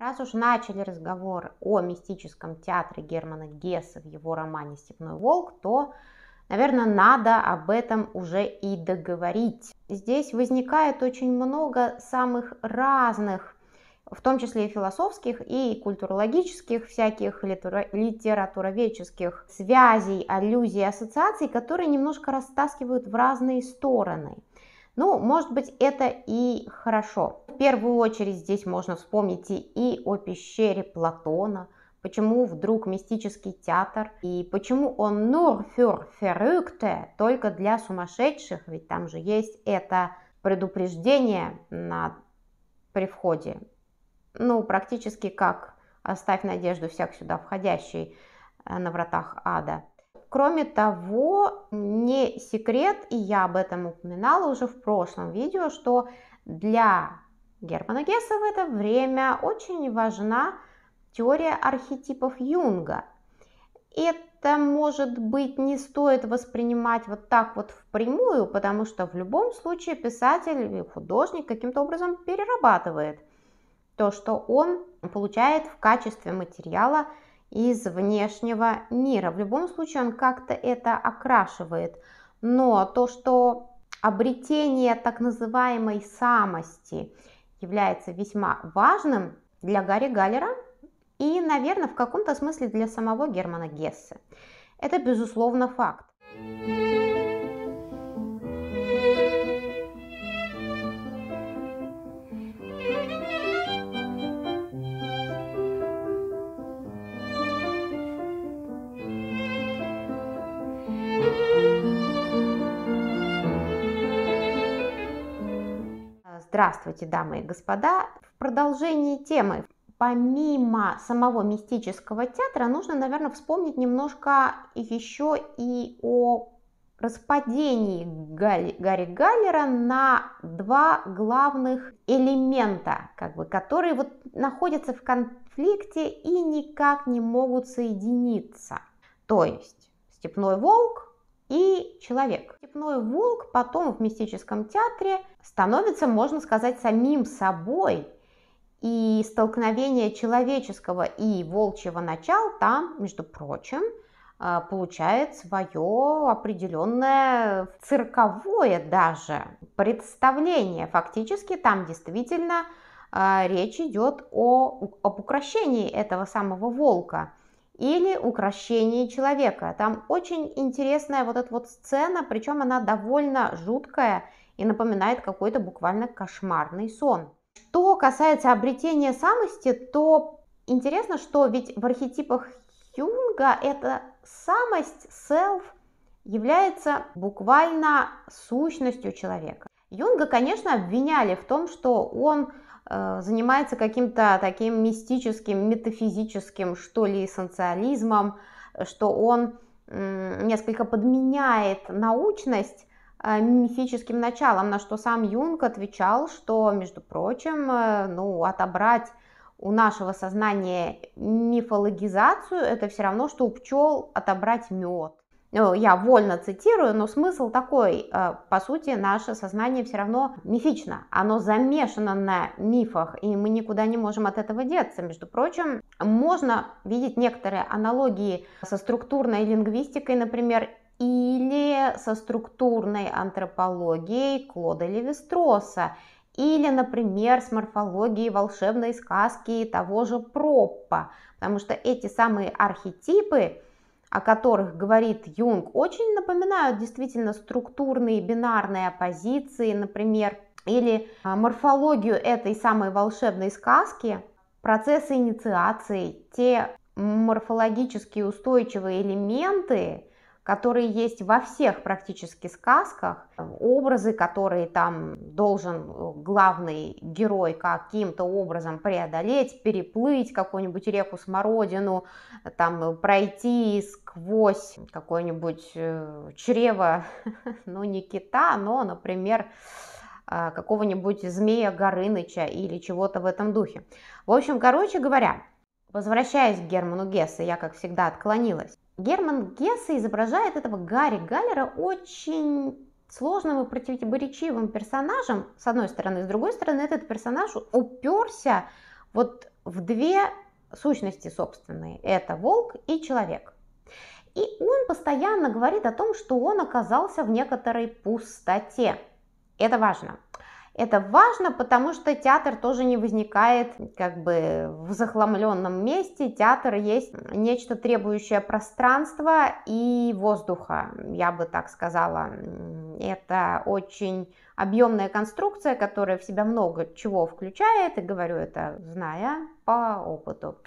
Раз уж начали разговор о мистическом театре Германа Гесса в его романе «Степной волк», то, наверное, надо об этом уже и договорить. Здесь возникает очень много самых разных, в том числе и философских, и культурологических, всяких литературоведческих связей, аллюзий, ассоциаций, которые немножко растаскивают в разные стороны – ну, может быть, это и хорошо. В первую очередь здесь можно вспомнить и о пещере Платона, почему вдруг мистический театр, и почему он nur für verrückte, только для сумасшедших, ведь там же есть это предупреждение на, при входе. Ну, практически как «Оставь надежду всяк сюда входящий» э, на вратах ада. Кроме того, не секрет, и я об этом упоминала уже в прошлом видео, что для Германа Гесса в это время очень важна теория архетипов Юнга. Это, может быть, не стоит воспринимать вот так вот впрямую, потому что в любом случае писатель или художник каким-то образом перерабатывает то, что он получает в качестве материала – из внешнего мира. В любом случае он как-то это окрашивает. Но то, что обретение так называемой самости является весьма важным для Гарри Галлера и, наверное, в каком-то смысле для самого Германа Гессе. Это, безусловно, факт. Здравствуйте, дамы и господа! В продолжении темы помимо самого мистического театра, нужно, наверное, вспомнить немножко еще и о распадении Галь... Гарри Галлера на два главных элемента, как бы, которые вот находятся в конфликте и никак не могут соединиться. То есть степной волк и человек. Степной волк потом в мистическом театре становится, можно сказать, самим собой, и столкновение человеческого и волчьего начал там, между прочим, а, получает свое определенное цирковое даже представление. Фактически там действительно а, речь идет о, об украшении этого самого волка или «Укращение человека». Там очень интересная вот эта вот сцена, причем она довольно жуткая и напоминает какой-то буквально кошмарный сон. Что касается обретения самости, то интересно, что ведь в архетипах Юнга эта самость, self, является буквально сущностью человека. Юнга, конечно, обвиняли в том, что он Э, занимается каким-то таким мистическим, метафизическим, что ли, эссенциализмом, что он несколько подменяет научность э, мифическим началом, на что сам Юнг отвечал, что, между прочим, э, ну, отобрать у нашего сознания мифологизацию, это все равно, что у пчел отобрать мед. Э, я вольно цитирую, но смысл такой, э, по сути, наше сознание все равно мифично, оно замешано на мифах, и мы никуда не можем от этого деться. Между прочим, можно видеть некоторые аналогии со структурной лингвистикой, например, или со структурной антропологией Клода Левистроса, или, например, с морфологией волшебной сказки того же Проппа, потому что эти самые архетипы – о которых говорит Юнг, очень напоминают действительно структурные бинарные оппозиции, например, или а, морфологию этой самой волшебной сказки, процессы инициации, те морфологически устойчивые элементы, которые есть во всех практически сказках, образы, которые там должен э, главный герой каким-то образом преодолеть, переплыть какую-нибудь реку Смородину, там пройти сквозь какое-нибудь э, чрево, ну не кита, но, например, э, какого-нибудь змея Горыныча или чего-то в этом духе. В общем, короче говоря, возвращаясь к Герману Гессе, я, как всегда, отклонилась. Герман Гесса изображает этого Гарри Галлера очень сложным и противоречивым персонажем, с одной стороны. С другой стороны, этот персонаж уперся вот в две сущности собственные. Это волк и человек. И он постоянно говорит о том, что он оказался в некоторой пустоте. Это важно. Это важно, потому что театр тоже не возникает как бы в захламленном месте. Театр есть нечто требующее пространства и воздуха, я бы так сказала. Это очень объемная конструкция, которая в себя много чего включает, и говорю это зная по опыту.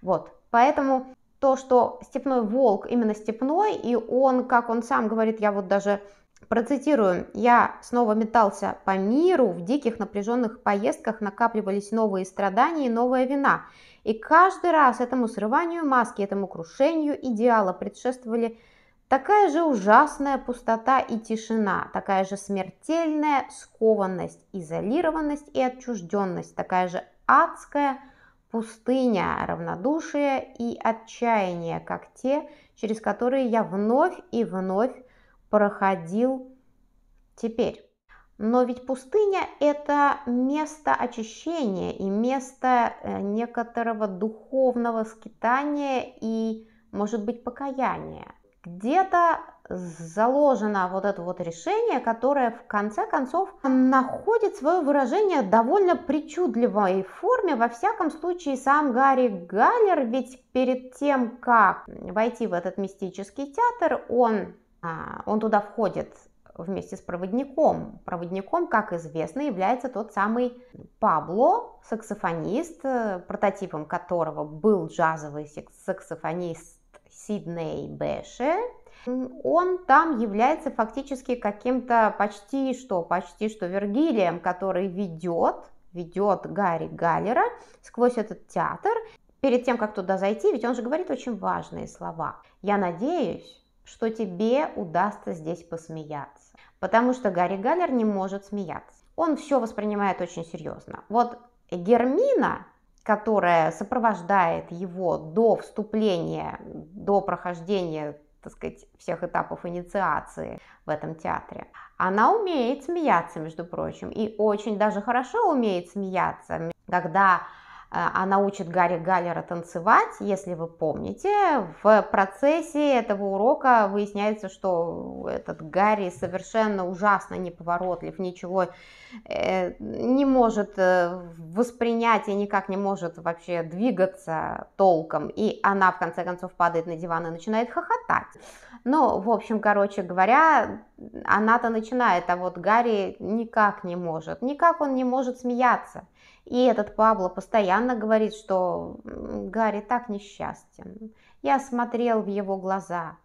Вот, поэтому то, что степной волк именно степной, и он, как он сам говорит, я вот даже Процитирую, я снова метался по миру, в диких напряженных поездках накапливались новые страдания и новая вина. И каждый раз этому срыванию маски, этому крушению идеала предшествовали такая же ужасная пустота и тишина, такая же смертельная скованность, изолированность и отчужденность, такая же адская пустыня, равнодушие и отчаяние, как те, через которые я вновь и вновь проходил теперь. Но ведь пустыня – это место очищения и место э, некоторого духовного скитания и, может быть, покаяния. Где-то заложено вот это вот решение, которое в конце концов находит свое выражение в довольно причудливой форме. Во всяком случае, сам Гарри Галлер ведь перед тем, как войти в этот мистический театр, он а, он туда входит вместе с проводником. Проводником, как известно, является тот самый Пабло, саксофонист, э, прототипом которого был джазовый саксофонист Сидней Бэше. Он там является фактически каким-то почти что, почти что Вергилием, который ведет, ведет Гарри Галлера сквозь этот театр. Перед тем, как туда зайти, ведь он же говорит очень важные слова. Я надеюсь, что тебе удастся здесь посмеяться. Потому что Гарри Галлер не может смеяться. Он все воспринимает очень серьезно. Вот Гермина, которая сопровождает его до вступления, до прохождения так сказать, всех этапов инициации в этом театре. Она умеет смеяться, между прочим, и очень даже хорошо умеет смеяться, когда а, она учит Гарри Галлера танцевать, если вы помните. В процессе этого урока выясняется, что этот Гарри совершенно ужасно неповоротлив, ничего э, не может э, воспринять и никак не может вообще двигаться толком. И она, в конце концов, падает на диван и начинает хохотать. Ну, в общем, короче говоря, она-то начинает, а вот Гарри никак не может, никак он не может смеяться. И этот Пабло постоянно говорит, что Гарри так несчастен. Я смотрел в его глаза,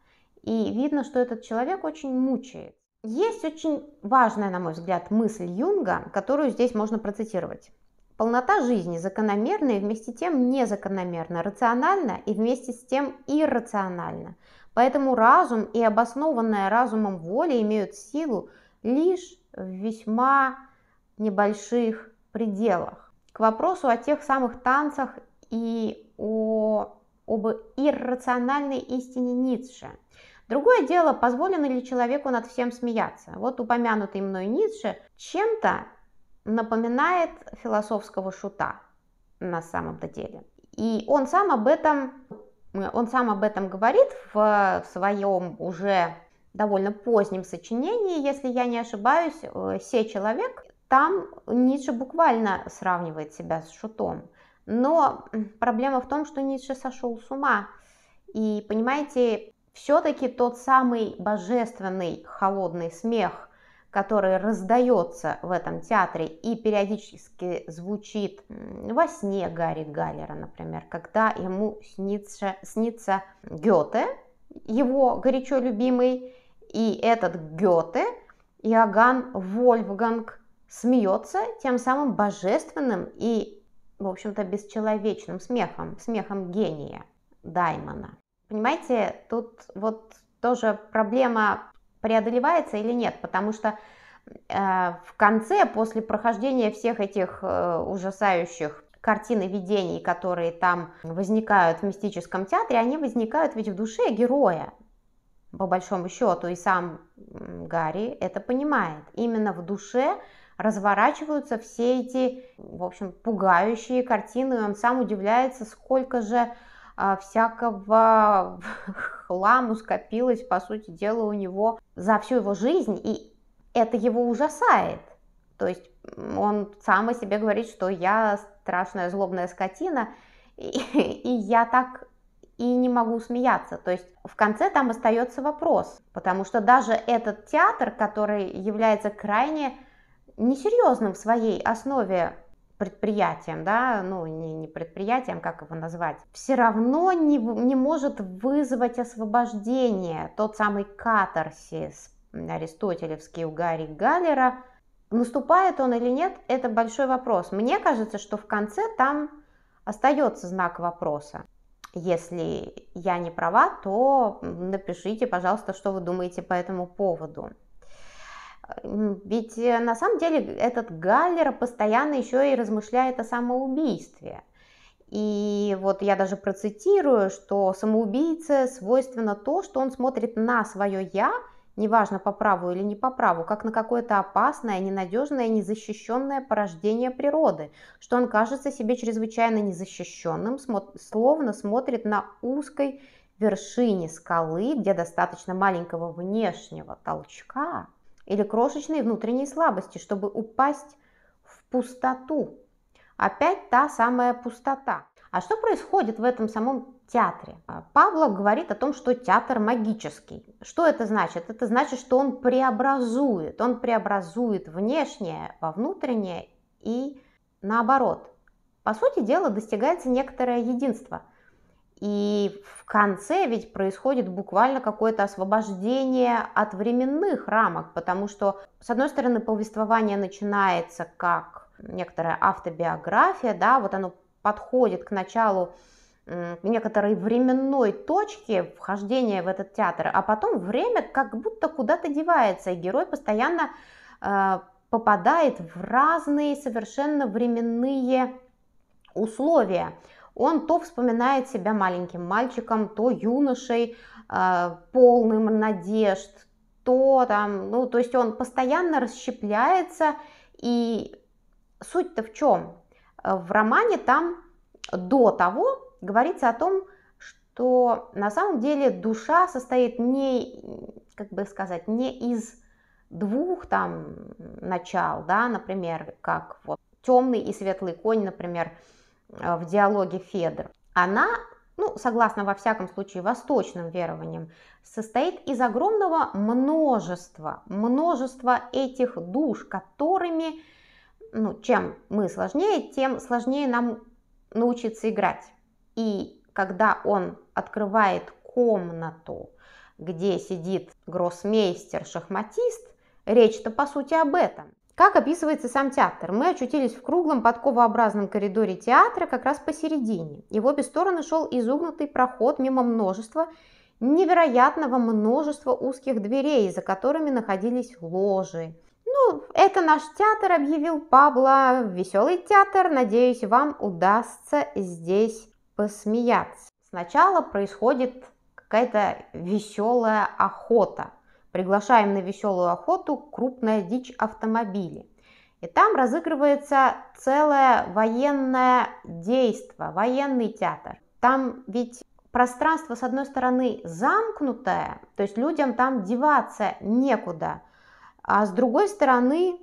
и видно, что этот человек очень мучает. Есть очень важная, на мой взгляд, мысль Юнга, которую здесь можно процитировать. Полнота жизни закономерна и вместе тем незакономерна, рациональна и вместе с тем иррациональна. Поэтому разум и обоснованная разумом воля имеют силу лишь в весьма небольших пределах. К вопросу о тех самых танцах и о, об иррациональной истине Ницше. Другое дело, позволено ли человеку над всем смеяться. Вот упомянутый мной Ницше чем-то напоминает философского шута на самом-то деле. И он сам об этом, он сам об этом говорит в, в своем уже довольно позднем сочинении, если я не ошибаюсь, «Э, «Се человек», там Ницше буквально сравнивает себя с Шутом. Но проблема в том, что Ницше сошел с ума. И, понимаете, все-таки тот самый божественный холодный смех, который раздается в этом театре и периодически звучит во сне Гарри Галлера, например, когда ему снится, снится Гёте, его горячо любимый, и этот Гёте, Иоганн Вольфганг – смеется тем самым божественным и, в общем-то, бесчеловечным смехом, смехом гения Даймона. Понимаете, тут вот тоже проблема преодолевается или нет, потому что э, в конце, после прохождения всех этих э, ужасающих картин и видений, которые там возникают в мистическом театре, они возникают ведь в душе героя, по большому счету, и сам Гарри это понимает. Именно в душе разворачиваются все эти, в общем, пугающие картины. И он сам удивляется, сколько же а, всякого хламу скопилось, по сути дела, у него за всю его жизнь. И это его ужасает. То есть он сам о себе говорит, что я страшная злобная скотина, и, и я так и не могу смеяться. То есть в конце там остается вопрос, потому что даже этот театр, который является крайне несерьезным в своей основе предприятием, да, ну не, не предприятием, как его назвать, все равно не, не может вызвать освобождение, тот самый катарсис аристотелевский у Гарри Галлера. Наступает он или нет, это большой вопрос. Мне кажется, что в конце там остается знак вопроса. Если я не права, то напишите, пожалуйста, что вы думаете по этому поводу. Ведь э, на самом деле этот Галлер постоянно еще и размышляет о самоубийстве. И вот я даже процитирую, что самоубийце свойственно то, что он смотрит на свое «я», неважно по праву или не по праву, как на какое-то опасное, ненадежное, незащищенное порождение природы, что он кажется себе чрезвычайно незащищенным, словно смотрит на узкой вершине скалы, где достаточно маленького внешнего толчка, или крошечной внутренней слабости, чтобы упасть в пустоту. Опять та самая пустота. А что происходит в этом самом театре? А, Павлов говорит о том, что театр магический. Что это значит? Это значит, что он преобразует. Он преобразует внешнее во внутреннее и наоборот. По сути дела достигается некоторое единство – и в конце ведь происходит буквально какое-то освобождение от временных рамок, потому что, с одной стороны, повествование начинается как некоторая автобиография, да, вот оно подходит к началу некоторой временной точки вхождения в этот театр, а потом время как будто куда-то девается, и герой постоянно э, попадает в разные совершенно временные условия он то вспоминает себя маленьким мальчиком, то юношей, э, полным надежд, то там, ну, то есть он постоянно расщепляется, и суть-то в чем? Э, в романе там до того говорится о том, что на самом деле душа состоит не, как бы сказать, не из двух там начал, да, например, как вот темный и светлый конь, например, Э, в диалоге Федор, она, ну, согласно во всяком случае восточным верованиям, состоит из огромного множества, множества этих душ, которыми, ну, чем мы сложнее, тем сложнее нам научиться играть. И когда он открывает комнату, где сидит гроссмейстер-шахматист, речь-то по сути об этом. Как описывается сам театр? Мы очутились в круглом подковообразном коридоре театра как раз посередине, и в обе стороны шел изогнутый проход мимо множества, невероятного множества узких дверей, за которыми находились ложи. Ну, это наш театр, объявил Пабло. Веселый театр, надеюсь, вам удастся здесь посмеяться. Сначала происходит какая-то веселая охота. Приглашаем на веселую охоту крупная дичь автомобили. И там разыгрывается целое военное действо, военный театр. Там ведь пространство, с одной стороны, замкнутое, то есть людям там деваться некуда, а с другой стороны,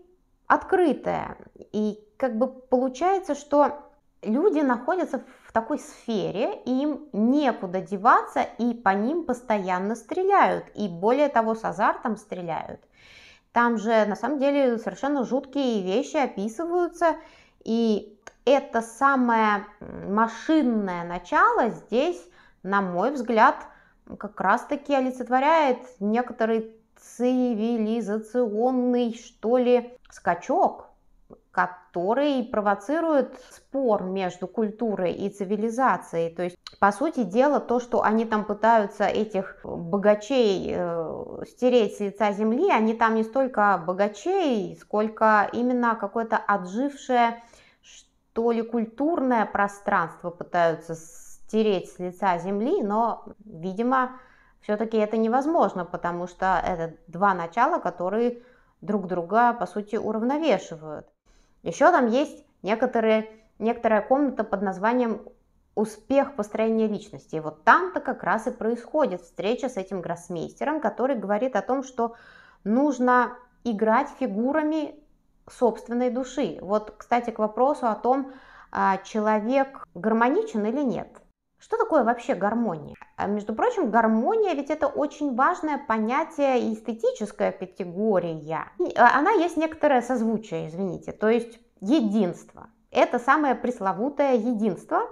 открытое. И как бы получается, что люди находятся в в такой сфере, им некуда деваться, и по ним постоянно стреляют, и более того, с азартом стреляют. Там же на самом деле совершенно жуткие вещи описываются, и это самое машинное начало здесь, на мой взгляд, как раз-таки олицетворяет некоторый цивилизационный, что ли, скачок – который провоцирует спор между культурой и цивилизацией. То есть, по сути дела, то, что они там пытаются этих богачей э, стереть с лица земли, они там не столько богачей, сколько именно какое-то отжившее, что ли, культурное пространство пытаются стереть с лица земли, но, видимо, все-таки это невозможно, потому что это два начала, которые друг друга, по сути, уравновешивают. Еще там есть некоторые, некоторая комната под названием «Успех построения личности». И вот там-то как раз и происходит встреча с этим гроссмейстером, который говорит о том, что нужно играть фигурами собственной души. Вот, кстати, к вопросу о том, а, человек гармоничен или нет. Что такое вообще гармония? А, между прочим, гармония ведь это очень важное понятие эстетическая категория. А, она есть некоторое созвучие, извините, то есть единство. Это самое пресловутое единство,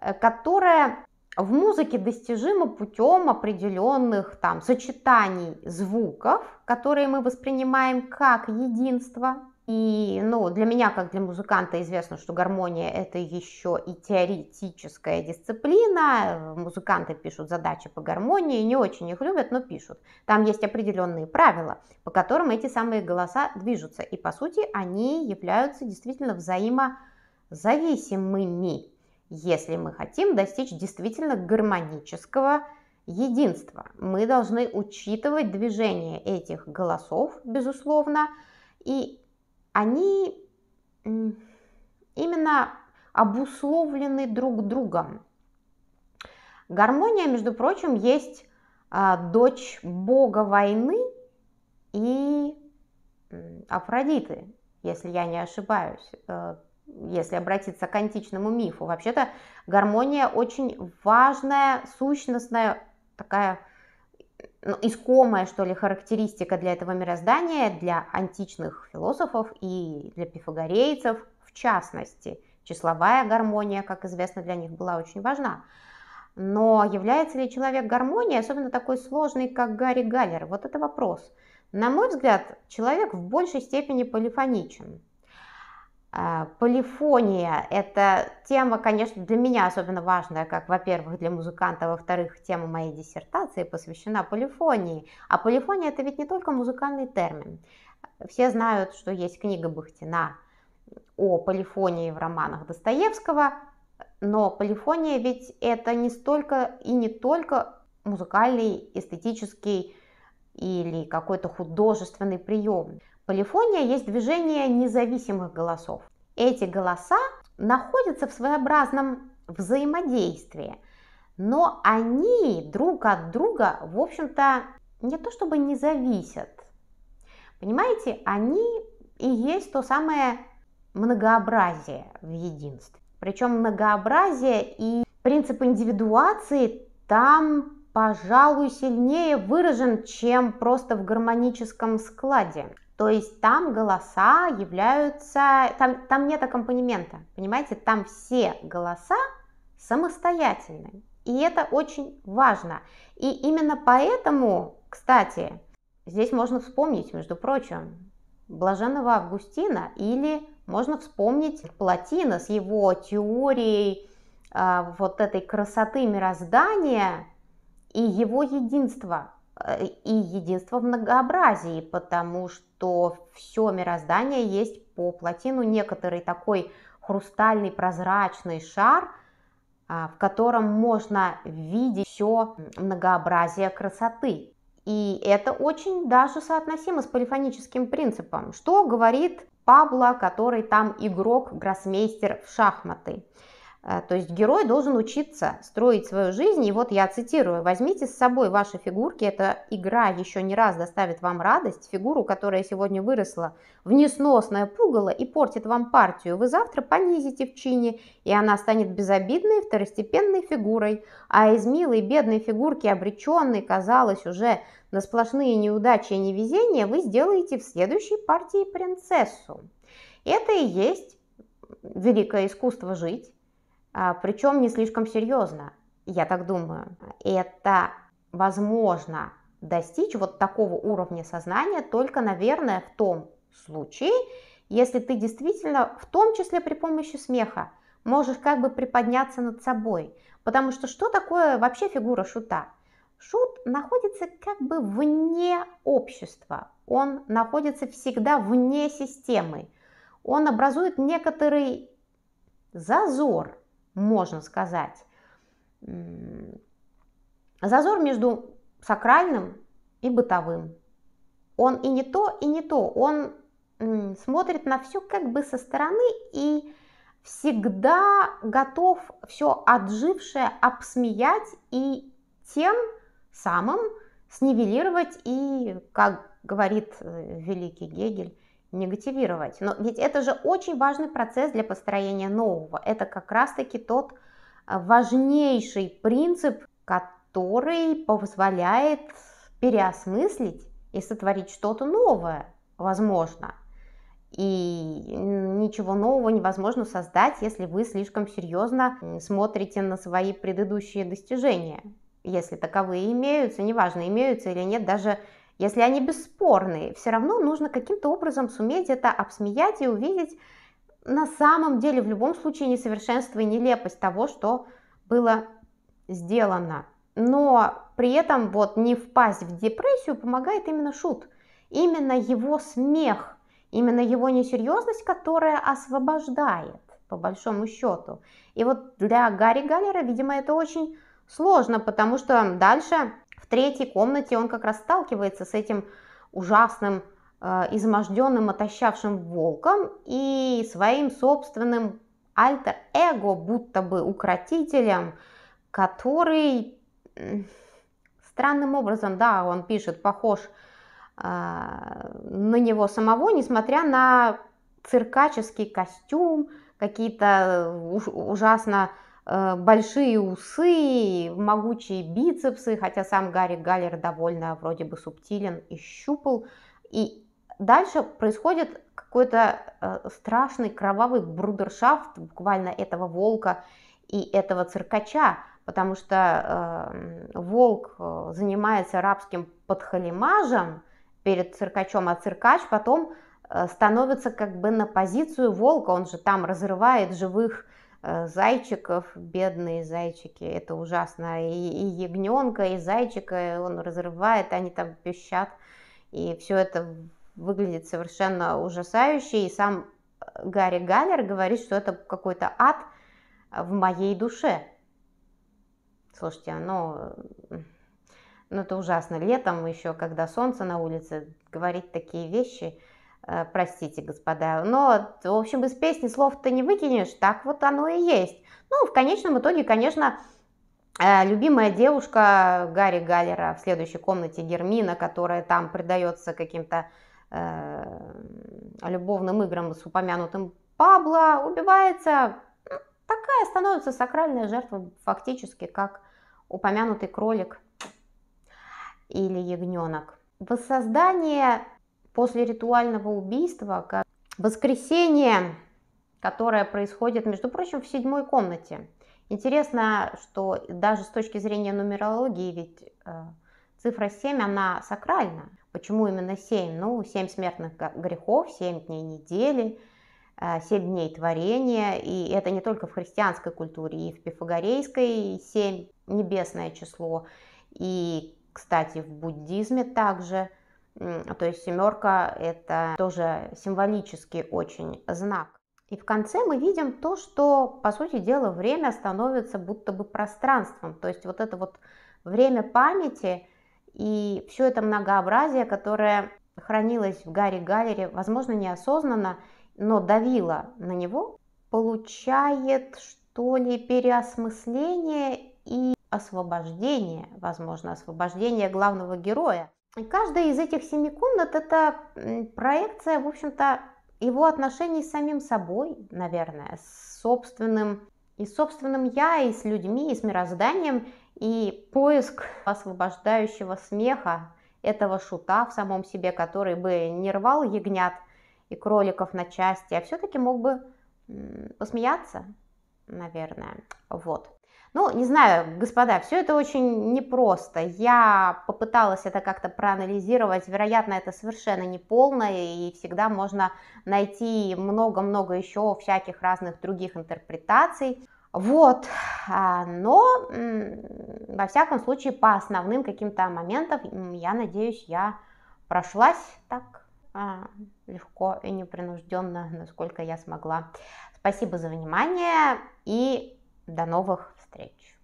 э, которое в музыке достижимо путем определенных там сочетаний звуков, которые мы воспринимаем как единство, и ну, для меня, как для музыканта, известно, что гармония – это еще и теоретическая дисциплина. Музыканты пишут задачи по гармонии, не очень их любят, но пишут. Там есть определенные правила, по которым эти самые голоса движутся. И, по сути, они являются действительно взаимозависимыми, если мы хотим достичь действительно гармонического единства. Мы должны учитывать движение этих голосов, безусловно, и они именно обусловлены друг другом. Гармония, между прочим, есть а, дочь бога войны и Афродиты, если я не ошибаюсь, э, если обратиться к античному мифу. Вообще-то гармония очень важная, сущностная такая ну, искомая, что ли, характеристика для этого мироздания, для античных философов и для пифагорейцев в частности. Числовая гармония, как известно, для них была очень важна. Но является ли человек гармонией, особенно такой сложный, как Гарри Галлер? Вот это вопрос. На мой взгляд, человек в большей степени полифоничен. А, полифония – это тема, конечно, для меня особенно важная, как, во-первых, для музыканта, а во-вторых, тема моей диссертации посвящена полифонии. А полифония – это ведь не только музыкальный термин. Все знают, что есть книга Бахтина о полифонии в романах Достоевского, но полифония ведь это не столько и не только музыкальный, эстетический или какой-то художественный прием. Полифония есть движение независимых голосов эти голоса находятся в своеобразном взаимодействии, но они друг от друга, в общем-то, не то чтобы не зависят. Понимаете, они и есть то самое многообразие в единстве. Причем многообразие и принцип индивидуации там, пожалуй, сильнее выражен, чем просто в гармоническом складе. То есть там голоса являются, там, там нет аккомпанемента, понимаете, там все голоса самостоятельны. И это очень важно. И именно поэтому, кстати, здесь можно вспомнить, между прочим, Блаженного Августина или можно вспомнить Платина с его теорией э, вот этой красоты мироздания и его единства, Э, и единство в многообразии, потому что все мироздание есть по плотину некоторый такой хрустальный прозрачный шар, а, в котором можно видеть все многообразие красоты. И это очень даже соотносимо с полифоническим принципом, что говорит Пабло, который там игрок, гроссмейстер в шахматы. А, то есть герой должен учиться строить свою жизнь. И вот я цитирую, возьмите с собой ваши фигурки, эта игра еще не раз доставит вам радость. Фигуру, которая сегодня выросла в несносное пугало и портит вам партию, вы завтра понизите в чине, и она станет безобидной второстепенной фигурой. А из милой бедной фигурки, обреченной, казалось, уже на сплошные неудачи и невезения, вы сделаете в следующей партии принцессу. Это и есть великое искусство жить а, Причем не слишком серьезно, я так думаю. Это возможно достичь вот такого уровня сознания только, наверное, в том случае, если ты действительно, в том числе при помощи смеха, можешь как бы приподняться над собой. Потому что что такое вообще фигура шута? Шут находится как бы вне общества, он находится всегда вне системы, он образует некоторый зазор можно сказать, зазор между сакральным и бытовым. Он и не то, и не то. Он смотрит на все как бы со стороны и всегда готов все отжившее обсмеять и тем самым снивелировать и, как говорит э, великий Гегель, негативировать. Но ведь это же очень важный процесс для построения нового. Это как раз-таки тот э, важнейший принцип, который позволяет переосмыслить и сотворить что-то новое, возможно. И ничего нового невозможно создать, если вы слишком серьезно смотрите на свои предыдущие достижения. Если таковые имеются, неважно, имеются или нет, даже если они бесспорные, все равно нужно каким-то образом суметь это обсмеять и увидеть на самом деле в любом случае несовершенство и нелепость того, что было сделано. Но при этом вот не впасть в депрессию помогает именно шут, именно его смех, именно его несерьезность, которая освобождает по большому счету. И вот для Гарри Галлера, видимо, это очень сложно, потому что дальше в третьей комнате он как раз сталкивается с этим ужасным, э, изможденным, отощавшим волком и своим собственным альтер-эго, будто бы укротителем, который странным образом, да, он пишет, похож э, на него самого, несмотря на циркаческий костюм, какие-то уж, ужасно Э, большие усы, могучие бицепсы, хотя сам Гарри Галлер довольно вроде бы субтилен и щупал. И дальше происходит какой-то э, страшный кровавый брудершафт буквально этого волка и этого циркача, потому что эм, э, волк занимается рабским подхалимажем перед циркачом, а циркач потом э, становится как бы на позицию волка, он же там разрывает живых Э, зайчиков, бедные зайчики, это ужасно, и, и ягненка, и зайчика, он разрывает, они там пищат, и все это выглядит совершенно ужасающе, и сам э, Гарри Галлер говорит, что это какой-то ад э, в моей душе. Слушайте, ну, ну это ужасно. Летом еще, когда солнце на улице, говорить такие вещи – Э, простите, господа. Но, в общем, из песни слов ты не выкинешь, так вот оно и есть. Ну, в конечном итоге, конечно, э, любимая девушка Гарри Галлера в следующей комнате Гермина, которая там предается каким-то э, любовным играм с упомянутым Пабло, убивается. Ну, такая становится сакральная жертва фактически, как упомянутый кролик или ягненок. Воссоздание после ритуального убийства, как воскресение, которое происходит, между прочим, в седьмой комнате. Интересно, что даже с точки зрения нумерологии, ведь э, цифра 7, она сакральна. Почему именно 7? Ну, 7 смертных грехов, 7 дней недели, 7 э, дней творения, и это не только в христианской культуре, и в пифагорейской 7 небесное число, и, кстати, в буддизме также – то есть семерка это тоже символический очень знак. И в конце мы видим то, что, по сути дела, время становится будто бы пространством. То есть вот это вот время памяти и все это многообразие, которое хранилось в Гарри галере, возможно, неосознанно, но давило на него, получает, что ли, переосмысление и освобождение, возможно, освобождение главного героя. И каждая из этих семи комнат – это проекция, в общем-то, его отношений с самим собой, наверное, с собственным, и собственным я, и с людьми, и с мирозданием, и поиск освобождающего смеха этого шута в самом себе, который бы не рвал ягнят и кроликов на части, а все-таки мог бы посмеяться, наверное. Вот. Ну, не знаю, господа, все это очень непросто. Я попыталась это как-то проанализировать. Вероятно, это совершенно не полное и всегда можно найти много-много еще всяких разных других интерпретаций. Вот, а, но во всяком случае по основным каким-то моментам, я надеюсь, я прошлась так а, легко и непринужденно, насколько я смогла. Спасибо за внимание и до новых встреч встреч.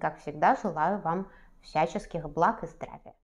Как всегда, желаю вам всяческих благ и здравия.